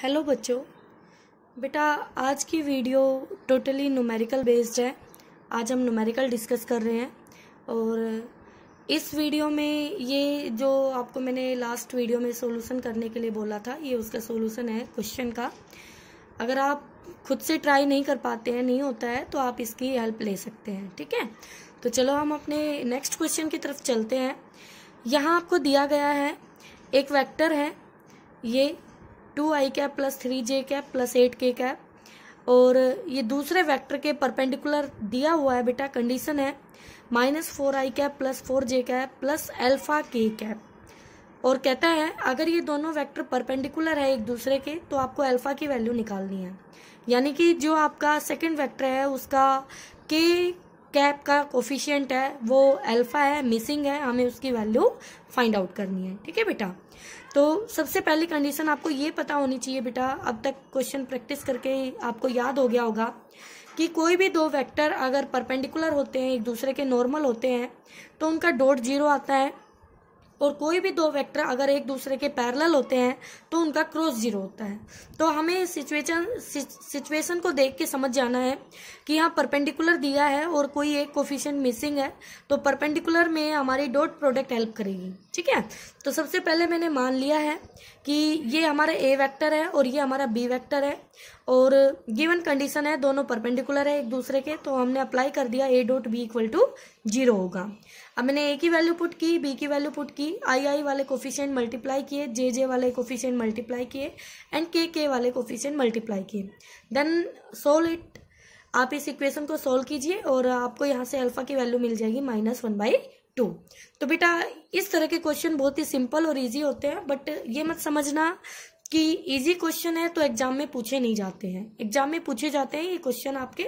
Hello बच्चों बेटा आज की वीडियो टोटली नुमेरिकल बेस्ड है आज हम नुमेरिकल डिस्कस कर रहे हैं और इस वीडियो में ये जो आपको मैंने लास्ट वीडियो में सॉल्यूशन करने के लिए बोला था ये उसका सॉल्यूशन है क्वेश्चन का अगर आप खुद से ट्राई नहीं कर पाते हैं नहीं होता है तो आप इसकी हेल्प ले सकते हैं ठीक है तो चलो हम अपने नेक्स्ट क्वेश्चन की तरफ चलते हैं यहाँ आपको दिया गया है एक वैक्टर है ये two I cap plus three J cap plus eight K cap और ये दूसरे वेक्टर के परपेंडिकुलर दिया हुआ है बेटा कंडीशन है minus four I cap plus four J cap plus alpha K cap और कहता है अगर ये दोनों वेक्टर परपेंडिकुलर है एक दूसरे के तो आपको अल्फा की वैल्यू निकालनी है यानी कि जो आपका सेकंड वेक्टर है उसका के कैप का कोफिशियंट है वो अल्फा है मिसिंग है हमें उसकी वैल्यू फाइंड आउट करनी है ठीक है बेटा तो सबसे पहली कंडीशन आपको ये पता होनी चाहिए बेटा अब तक क्वेश्चन प्रैक्टिस करके आपको याद हो गया होगा कि कोई भी दो वेक्टर अगर परपेंडिकुलर होते हैं एक दूसरे के नॉर्मल होते हैं तो उनका डॉट जीरो आता है और कोई भी दो वेक्टर अगर एक दूसरे के पैरेलल होते हैं तो उनका क्रॉस जीरो होता है तो हमें सिचुएशन सिचुएशन को देख के समझ जाना है कि यहाँ परपेंडिकुलर दिया है और कोई एक कोफिशियंट मिसिंग है तो परपेंडिकुलर में हमारी डॉट प्रोडक्ट हेल्प करेगी ठीक है तो सबसे पहले मैंने मान लिया है कि ये हमारा ए वेक्टर है और ये हमारा बी वेक्टर है और गिवन कंडीशन है दोनों परपेंडिकुलर है एक दूसरे के तो हमने अप्लाई कर दिया A dot B equal to zero होगा अब मैंने ए की वैल्यू पुट की बी की वैल्यू पुट की आई आई वाले कोफिशियंट मल्टीप्लाई किए जे जे वाले कोफिशियंट मल्टीप्लाई किए एंड के के वाले कोफिशियंट मल्टीप्लाई किए देन सोल्व इट आप इस इक्वेशन को सोल्व कीजिए और आपको यहाँ से अल्फा की वैल्यू मिल जाएगी माइनस वन बाई टू तो बेटा इस तरह के क्वेश्चन बहुत ही सिंपल और इजी होते हैं बट ये मत समझना कि इजी क्वेश्चन है तो एग्जाम में पूछे नहीं जाते हैं एग्जाम में पूछे जाते हैं ये क्वेश्चन आपके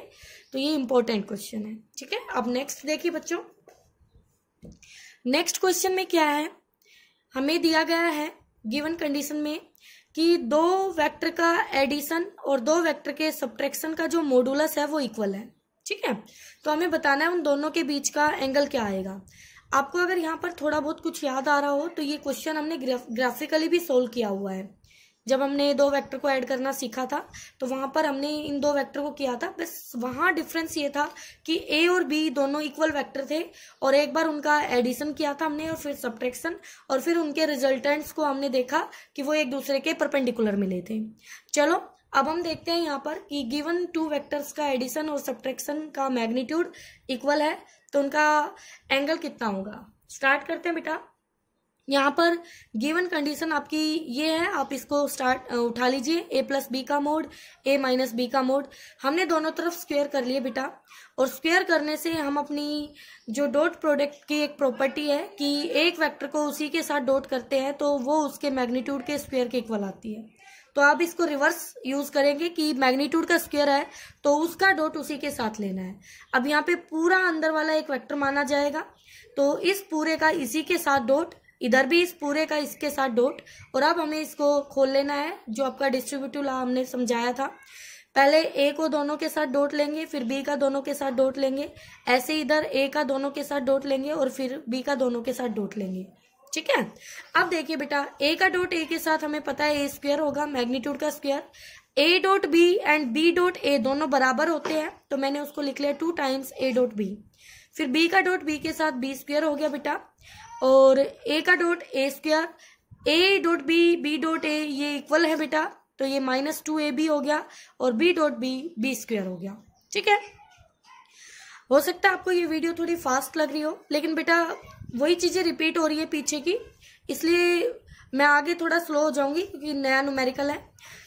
तो ये इंपॉर्टेंट क्वेश्चन है ठीक है अब नेक्स्ट देखिए बच्चों नेक्स्ट क्वेश्चन में क्या है हमें दिया गया है गिवन कंडीशन में कि दो वेक्टर का एडिशन और दो वेक्टर के सब्ट्रैक्शन का जो मॉडुलस है वो इक्वल है ठीक है तो हमें बताना है उन दोनों के बीच का एंगल क्या आएगा आपको अगर यहाँ पर थोड़ा बहुत कुछ याद आ रहा हो तो ये क्वेश्चन हमने ग्राफिकली भी सोल्व किया हुआ है जब हमने दो वेक्टर को ऐड करना सीखा था तो वहाँ पर हमने इन दो वेक्टर को किया था बस वहाँ डिफरेंस ये था कि ए और बी दोनों इक्वल वेक्टर थे और एक बार उनका एडिशन किया था हमने और फिर सब्ट्रैक्शन और फिर उनके रिजल्टेंट्स को हमने देखा कि वो एक दूसरे के परपेंडिकुलर मिले थे चलो अब हम देखते हैं यहाँ पर कि गिवन टू वेक्टर्स का एडिशन और सब्ट्रैक्शन का मैग्नीट्यूड इक्वल है तो उनका एंगल कितना होगा स्टार्ट करते हैं बेटा यहाँ पर गिवन कंडीशन आपकी ये है आप इसको स्टार्ट उठा लीजिए ए प्लस बी का मोड ए माइनस बी का मोड हमने दोनों तरफ स्क्वेयर कर लिए बेटा और स्क्वेयर करने से हम अपनी जो डॉट प्रोडक्ट की एक प्रॉपर्टी है कि एक वेक्टर को उसी के साथ डॉट करते हैं तो वो उसके मैग्नीट्यूड के स्क्वेयर के इक्वल आती है तो आप इसको रिवर्स यूज करेंगे कि मैग्नीट्यूड का स्क्वेयर है तो उसका डॉट उसी के साथ लेना है अब यहाँ पे पूरा अंदर वाला एक वेक्टर माना जाएगा तो इस पूरे का इसी के साथ डॉट इधर भी इस पूरे का इसके साथ डॉट और अब हमें इसको खोल लेना है जो आपका डिस्ट्रीब्यूटिव ला हमने समझाया था पहले ए को दोनों के साथ डॉट लेंगे फिर बी का दोनों के साथ डॉट लेंगे ऐसे इधर ए का दोनों के साथ डॉट लेंगे और फिर बी का दोनों के साथ डॉट लेंगे ठीक है अब देखिए बेटा ए का डॉट ए के साथ हमें पता है ए स्क्वेयर होगा मैग्नीट्यूड का square A dot B and B dot A दोनों बराबर होते हैं तो मैंने उसको लिख लिया two times A dot B फिर बी का डॉट बी के साथ बी स्क्वेयर हो गया बेटा और ए का dot A square A dot B B dot A ये इक्वल है बेटा तो ये माइनस टू ए बी हो गया और B dot B B square हो गया ठीक है हो सकता है आपको ये वीडियो थोड़ी फास्ट लग रही हो लेकिन बेटा वही चीज़ें रिपीट हो रही है पीछे की इसलिए मैं आगे थोड़ा स्लो हो जाऊंगी क्योंकि नया न्यूमेरिकल है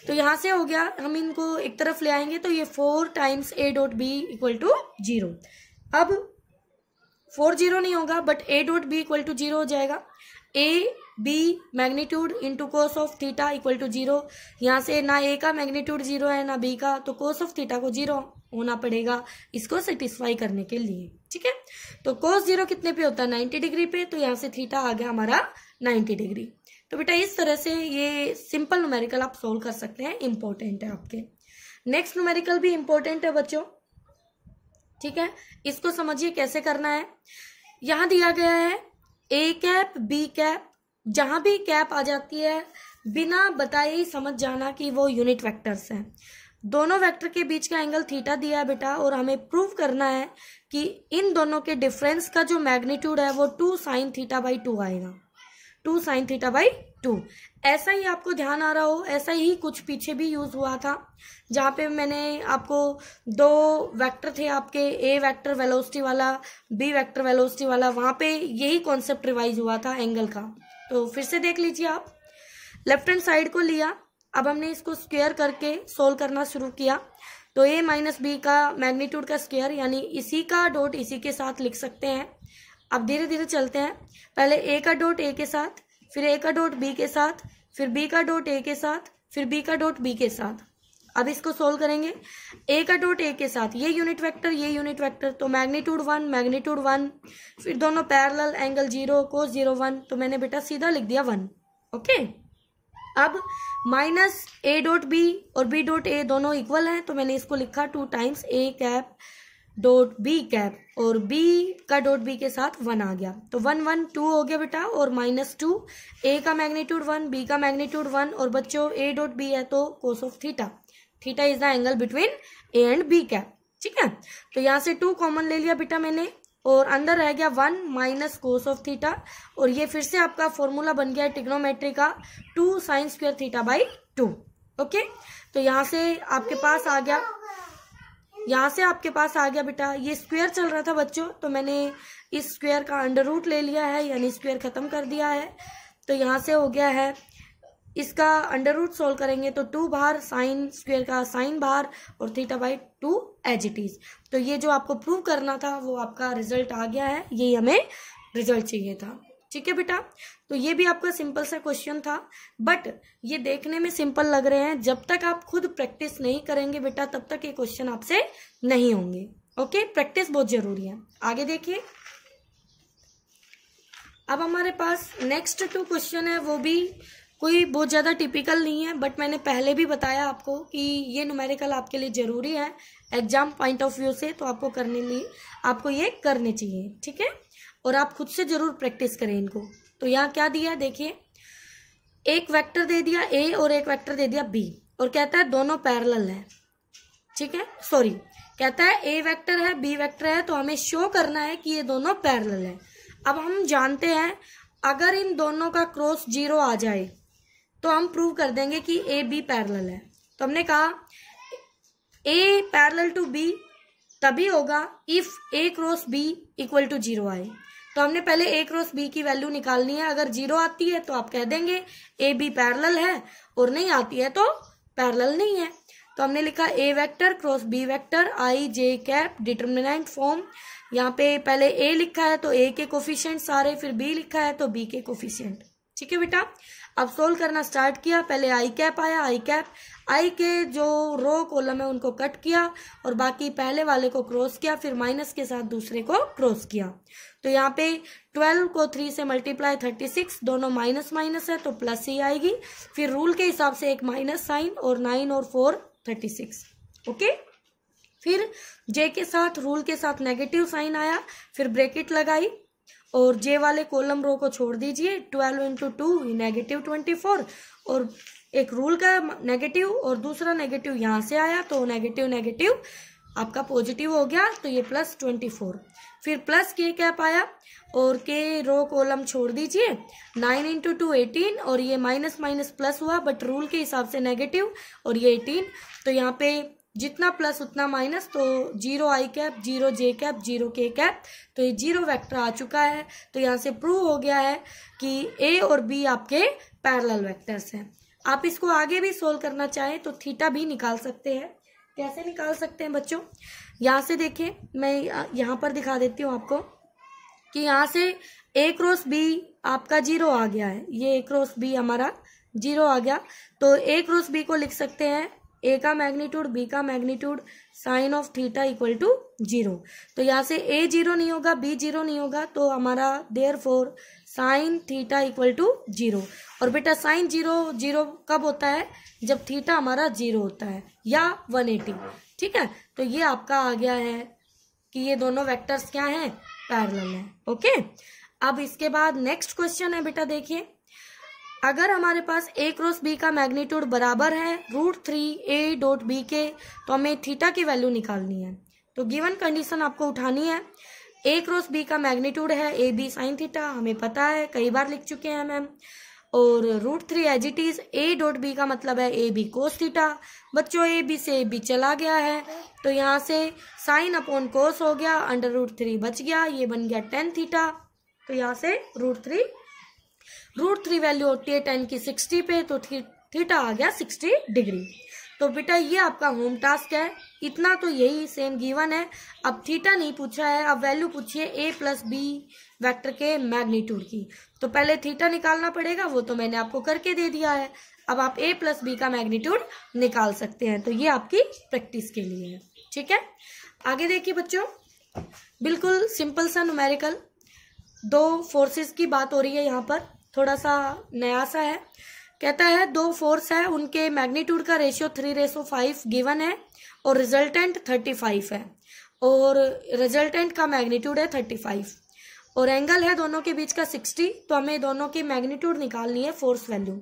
तो यहाँ से हो गया हम इनको एक तरफ ले आएंगे तो ये four times A dot B equal to zero अब फोर जीरो नहीं होगा but A dot B equal to zero हो जाएगा A B magnitude into cos of theta equal to zero यहाँ से ना ए का मैग्नीट्यूड जीरो है ना बी का तो कोस ऑफ थीटा को जीरो होना पड़ेगा इसको सेटिस्फाई करने के लिए ठीक है तो कोस जीरो कितने पे होता है नाइन्टी डिग्री पे तो यहाँ से थीटा आ गया हमारा नाइन्टी डिग्री तो बेटा इस तरह से ये सिंपल न्यूमेरिकल आप सोल्व कर सकते हैं इंपॉर्टेंट है आपके नेक्स्ट न्यूमेरिकल भी इंपॉर्टेंट है बच्चों ठीक है इसको समझिए कैसे करना है यहां दिया गया है ए कैप बी कैप जहाँ भी कैप आ जाती है बिना बताए ही समझ जाना कि वो यूनिट वेक्टर्स हैं दोनों वेक्टर के बीच का एंगल थीटा दिया है बेटा और हमें प्रूव करना है कि इन दोनों के डिफरेंस का जो मैग्नीट्यूड है वो two sine theta by two आएगा two sine theta by two ऐसा ही आपको ध्यान आ रहा हो ऐसा ही कुछ पीछे भी यूज़ हुआ था जहाँ पे मैंने आपको दो वैक्टर थे आपके ए वैक्टर वेलोसिटी वाला बी वैक्टर वेलोसिटी वाला वहाँ पे यही कॉन्सेप्ट रिवाइज हुआ था एंगल का तो फिर से देख लीजिए आप लेफ्ट हैंड साइड को लिया अब हमने इसको स्क्वेयर करके सोल्व करना शुरू किया तो ए माइनस बी का मैग्नीट्यूड का स्क्वेयर यानी इसी का डॉट इसी के साथ लिख सकते हैं अब धीरे धीरे चलते हैं पहले ए का डॉट ए के साथ फिर ए का डॉट बी के साथ फिर बी का डॉट ए के साथ फिर बी का डॉट बी के साथ अब इसको सोल्व करेंगे ए का डॉट ए के साथ ये यूनिट वेक्टर ये यूनिट वेक्टर तो मैग्नीट्यूड वन मैग्नीट्यूड वन फिर दोनों पैरेलल एंगल जीरो को जीरो वन तो मैंने बेटा सीधा लिख दिया वन ओके अब माइनस ए डॉट बी और बी डॉट ए दोनों इक्वल हैं तो मैंने इसको लिखा two times A cap dot B cap और बी का डॉट बी के साथ वन आ गया तो वन वन टू हो गया बेटा और माइनस टू ए का मैग्नीट्यूड वन बी का मैग्नीट्यूड वन और बच्चों ए डॉट बी है तो cos of theta theta is the angle between A and B cap ठीक है तो यहां से टू कॉमन ले लिया बेटा मैंने और अंदर रह गया one minus cos of theta और ये फिर से आपका फॉर्मूला बन गया टिग्नोमेट्री का two sine square theta by two okay तो यहाँ से आपके पास आ गया यहाँ से आपके पास आ गया बेटा ये स्क्वेयर चल रहा था बच्चों तो मैंने इस स्क्वेयर का अंडर रूट ले लिया है यानी स्क्वेयर खत्म कर दिया है तो यहाँ से हो गया है इसका अंडर रूट सोल्व करेंगे तो टू बार साइन स्क्वेयर का साइन बार और theta by two as it is तो ये जो आपको प्रूव करना था वो आपका रिजल्ट आ गया है यही हमें रिजल्ट चाहिए था ठीक है बेटा तो ये भी आपका सिंपल सा क्वेश्चन था बट ये देखने में सिंपल लग रहे हैं जब तक आप खुद प्रैक्टिस नहीं करेंगे बेटा तब तक ये क्वेश्चन आपसे नहीं होंगे ओके प्रैक्टिस बहुत जरूरी है आगे देखिए अब हमारे पास नेक्स्ट टू क्वेश्चन है वो भी कोई बहुत ज़्यादा टिपिकल नहीं है बट मैंने पहले भी बताया आपको कि ये न्यूमेरिकल आपके लिए ज़रूरी है एग्जाम पॉइंट ऑफ व्यू से तो आपको करने लिए आपको ये करने चाहिए ठीक है और आप खुद से ज़रूर प्रैक्टिस करें इनको तो यहाँ क्या दिया देखिए एक वेक्टर दे दिया ए और एक वेक्टर दे दिया बी और कहता है दोनों पैरल है ठीक है सॉरी कहता है ए वेक्टर है बी वेक्टर है तो हमें शो करना है कि ये दोनों पैरल है अब हम जानते हैं अगर इन दोनों का क्रॉस जीरो आ जाए तो हम प्रूव कर देंगे कि ए बी पैरल है तो हमने कहा ए पैरल टू बी तभी होगा if A cross B equal to zero आए तो हमने पहले ए क्रॉस बी की वैल्यू निकालनी है अगर जीरो आती है तो आप कह देंगे ए बी पैरल है और नहीं आती है तो पैरल नहीं है तो हमने लिखा A vector cross B vector I J cap determinant form यहाँ पे पहले ए लिखा है तो ए के कोफिशियंट सारे फिर बी लिखा है तो बी के कोफिशियंट ठीक है बेटा अब सोल्व करना स्टार्ट किया पहले आई कैप आया आई कैप आई के जो रो कॉलम है उनको कट किया और बाकी पहले वाले को क्रॉस किया फिर माइनस के साथ दूसरे को क्रॉस किया तो यहाँ पे ट्वेल्व को थ्री से मल्टीप्लाई थर्टी सिक्स दोनों माइनस माइनस है तो प्लस ही आएगी फिर रूल के हिसाब से एक माइनस साइन और नाइन और फोर थर्टी सिक्स ओके फिर जे के साथ रूल के साथ नेगेटिव साइन आया फिर ब्रेकेट लगाई और जे वाले कॉलम रो को छोड़ दीजिए twelve into two negative twenty four और एक रूल का नेगेटिव और दूसरा नेगेटिव यहाँ से आया तो नेगेटिव नेगेटिव आपका पॉजिटिव हो गया तो ये प्लस ट्वेंटी फोर फिर प्लस के कैप आया और के रो कॉलम छोड़ दीजिए नाइन इंटू टू एटीन और ये माइनस माइनस प्लस हुआ बट रूल के हिसाब से नेगेटिव और ये एटीन तो यहाँ पे जितना प्लस उतना माइनस तो zero I cap zero J cap zero K cap तो ये जीरो वेक्टर आ चुका है तो यहाँ से प्रूव हो गया है कि ए और बी आपके पैरेलल वेक्टर्स हैं आप इसको आगे भी सोल्व करना चाहें तो थीटा भी निकाल सकते हैं कैसे निकाल सकते हैं बच्चों यहाँ से देखिए मैं यहाँ पर दिखा देती हूँ आपको कि यहाँ से ए क्रॉस बी आपका जीरो आ गया है ये ए क्रॉस बी हमारा जीरो आ गया तो ए क्रॉस बी को लिख सकते हैं ए का मैग्नीट्यूड बी का magnitude sine of theta equal to zero तो यहाँ से ए जीरो नहीं होगा बी जीरो नहीं होगा तो हमारा therefore sine theta equal to zero और बेटा साइन जीरो जीरो कब होता है जब थीटा हमारा जीरो होता है या वन एटी ठीक है तो ये आपका आ गया है कि ये दोनों वैक्टर्स क्या हैं पैरल हैं ओके अब इसके बाद नेक्स्ट क्वेश्चन है बेटा देखिए अगर हमारे पास ए क्रॉस बी का मैग्नीट्यूड बराबर है root three A dot B के तो हमें थीटा की वैल्यू निकालनी है तो गिवन कंडीशन आपको उठानी है ए क्रॉस बी का मैग्नीट्यूड है ए बी साइन थीटा हमें पता है कई बार लिख चुके हैं मैम और root three as it is A dot B का मतलब है ए बी कोस थीटा बच्चों ए बी से ए बी चला गया है तो यहाँ से साइन अपॉन कोस हो गया अंडर रूट थ्री बच गया ये बन गया टेन थीटा तो यहाँ से root three root three value होती है टेन की सिक्सटी पे तो थीटा आ गया सिक्सटी डिग्री तो बेटा ये आपका होम टास्क है इतना तो यही सेम गिवन है अब थीटा नहीं पूछा है अब वैल्यू पूछिए ए प्लस बी वैक्टर के मैग्नीट्यूड की तो पहले थीटा निकालना पड़ेगा वो तो मैंने आपको करके दे दिया है अब आप ए प्लस बी का मैग्नीट्यूड निकाल सकते हैं तो ये आपकी प्रैक्टिस के लिए है ठीक है आगे देखिए बच्चों बिल्कुल सिंपल सा नुमेरिकल दो फोर्सेस की बात हो रही है यहाँ पर थोड़ा सा नया सा है कहता है दो फोर्स है उनके मैग्नीट्यूड का ratio three ratio five given है और रिजल्टेंट थर्टी फाइव है और रिजल्टेंट का मैग्नीट्यूड है थर्टी फाइव और एंगल है दोनों के बीच का सिक्सटी तो हमें दोनों की मैग्नीट्यूड निकालनी है फोर्स वैल्यू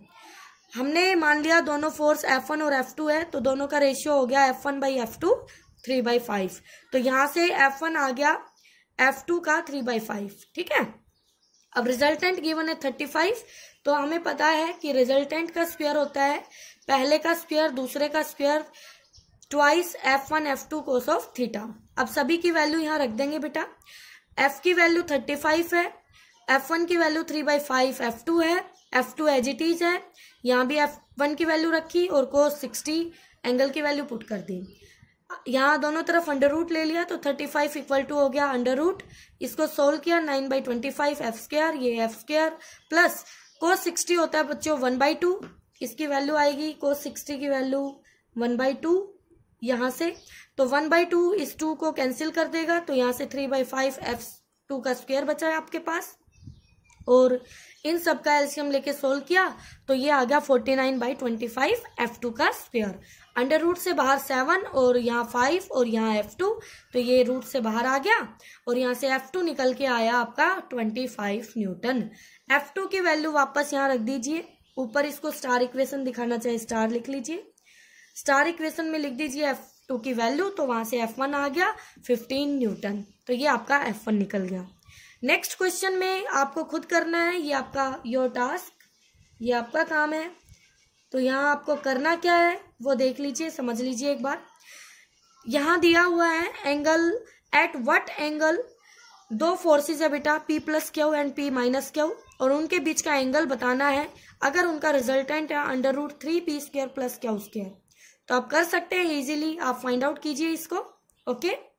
हमने मान लिया दोनों फोर्स एफ वन और एफ टू है तो दोनों का रेशियो हो गया F one by F two three by five तो यहाँ से एफ वन आ गया एफ टू का थ्री बाई फाइव ठीक है अब रिजल्टेंट गिवन है थर्टी फाइव तो हमें पता है कि रिजल्टेंट का स्पेयर होता है पहले का स्पेयर दूसरे का square twice F one F two cos of theta अब सभी की वैल्यू यहाँ रख देंगे बेटा एफ की वैल्यू थर्टी फाइव है एफ वन की value three by five F two है F two as it is है यहाँ भी एफ वन की वैल्यू रखी और कोस सिक्सटी एंगल की वैल्यू पुट कर दी यहाँ दोनों तरफ अंडर रूट ले लिया तो थर्टी फाइव इक्वल टू हो गया अंडर रूट इसको सोल्व किया nine by twenty five F square ये F square plus cos sixty होता है बच्चों वन बाई टू इसकी वैल्यू आएगी को सिक्सटी की वैल्यू वन बाई टू यहाँ से तो वन बाई टू इस टू को कैंसिल कर देगा तो यहाँ से three by five F two का स्क्वेयर बचा है आपके पास और इन सब का एल्सियम लेके सोल्व किया तो ये आ गया forty nine by twenty five F two का स्क्वेयर अंडर रूट से बाहर सेवन और यहाँ फाइव और यहाँ एफ टू तो ये रूट से बाहर आ गया और यहाँ से एफ टू निकल के आया आपका twenty five newton F two की वैल्यू वापस यहाँ रख दीजिए ऊपर इसको स्टार इक्वेशन दिखाना चाहिए स्टार लिख लीजिए स्टार इक्वेशन में लिख दीजिए एफ टू की वैल्यू तो वहां से एफ वन आ गया फिफ्टीन न्यूटन तो ये आपका एफ वन निकल गया नेक्स्ट क्वेश्चन में आपको खुद करना है ये आपका योर टास्क ये आपका काम है तो यहाँ आपको करना क्या है वो देख लीजिए समझ लीजिए एक बार यहाँ दिया हुआ है एंगल एट वट एंगल दो फोर्सेज है बेटा P plus Q and P minus Q और उनके बीच का एंगल बताना है अगर उनका रिजल्टेंट है under root three P square plus Q square तो आप कर सकते हैं इजीली आप फाइंड आउट कीजिए इसको ओके okay?